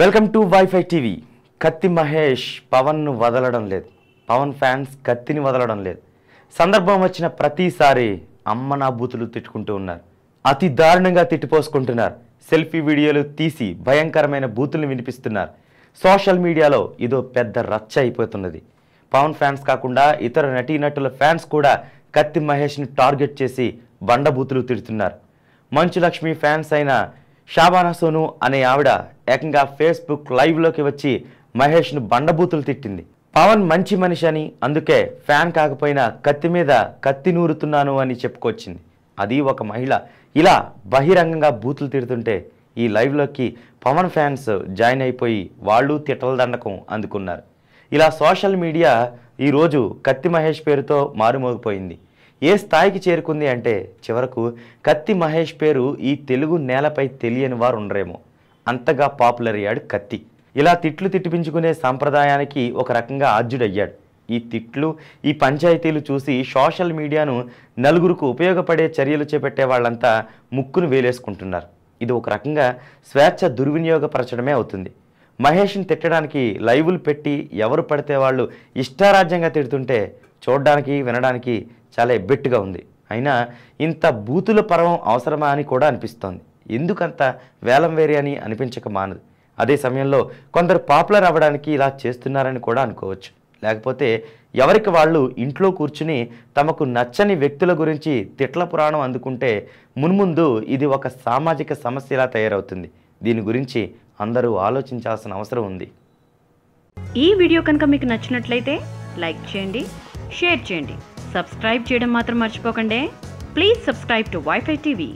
welcome to WiFi TV కత్తి మహేష్ పవన్ను వదలడం లేదు పవన్ ఫ్యాన్స్ కత్తిని వదలడం లేదు సందర్భం వచ్చిన ప్రతిసారి అమ్మ నా బూతులు తిట్టుకుంటూ ఉన్నారు అతి దారుణంగా తిట్టిపోసుకుంటున్నారు సెల్ఫీ వీడియోలు తీసి భయంకరమైన బూతులను వినిపిస్తున్నారు సోషల్ మీడియాలో ఇదో పెద్ద రచ్చ అయిపోతున్నది పవన్ ఫ్యాన్స్ కాకుండా ఇతర నటీనటుల ఫ్యాన్స్ కూడా కత్తి మహేష్ని టార్గెట్ చేసి బండబూతులు తిడుతున్నారు మంచు లక్ష్మి ఫ్యాన్స్ అయిన షాబానా సోను అనే ఆవిడ ఏకంగా ఫేస్బుక్ లైవ్లోకి వచ్చి మహేష్ను బండబూతులు తిట్టింది పవన్ మంచి మనిషి అని అందుకే ఫ్యాన్ కాకపోయినా కత్తి మీద కత్తి నూరుతున్నాను అని చెప్పుకొచ్చింది అది ఒక మహిళ ఇలా బహిరంగంగా బూతులు తిడుతుంటే ఈ లైవ్లోకి పవన్ ఫ్యాన్స్ జాయిన్ అయిపోయి వాళ్ళు తిట్టల దండకం అందుకున్నారు ఇలా సోషల్ మీడియా ఈరోజు కత్తి మహేష్ పేరుతో మారుమోగిపోయింది ఏ స్థాయికి చేరుకుంది అంటే చివరకు కత్తి మహేష్ పేరు ఈ తెలుగు నేలపై తెలియని వారు ఉండరేమో అంతగా పాపులర్ అయ్యాడు కత్తి ఇలా తిట్లు తిట్టిపించుకునే సాంప్రదాయానికి ఒక రకంగా ఆద్యుడయ్యాడు ఈ తిట్లు ఈ పంచాయతీలు చూసి సోషల్ మీడియాను నలుగురుకు ఉపయోగపడే చర్యలు చేపట్టే వాళ్ళంతా ముక్కును వేలేసుకుంటున్నారు ఇది ఒక రకంగా స్వేచ్ఛ దుర్వినియోగపరచడమే అవుతుంది మహేష్ని తిట్టడానికి లైవ్లు పెట్టి ఎవరు పడితే వాళ్ళు ఇష్టారాజ్యంగా తిడుతుంటే చూడడానికి వినడానికి చాలా ఎబ్బెట్టుగా ఉంది అయినా ఇంత బూతుల పర్వం అవసరమా అని కూడా అనిపిస్తోంది ఎందుకంత వేలం వేరే అని అనిపించక మానదు అదే సమయంలో కొందరు పాపులర్ అవ్వడానికి ఇలా చేస్తున్నారని కూడా అనుకోవచ్చు లేకపోతే ఎవరికి వాళ్ళు ఇంట్లో కూర్చుని తమకు నచ్చని వ్యక్తుల గురించి తిట్ల పురాణం అందుకుంటే మున్ముందు ఇది ఒక సామాజిక సమస్యలా తయారవుతుంది దీని గురించి అందరూ ఆలోచించాల్సిన అవసరం ఉంది ఈ వీడియో కనుక మీకు నచ్చినట్లయితే లైక్ చేయండి షేర్ చేయండి సబ్స్క్రైబ్ చేయడం మాత్రం మర్చిపోకండి please subscribe to WiFi TV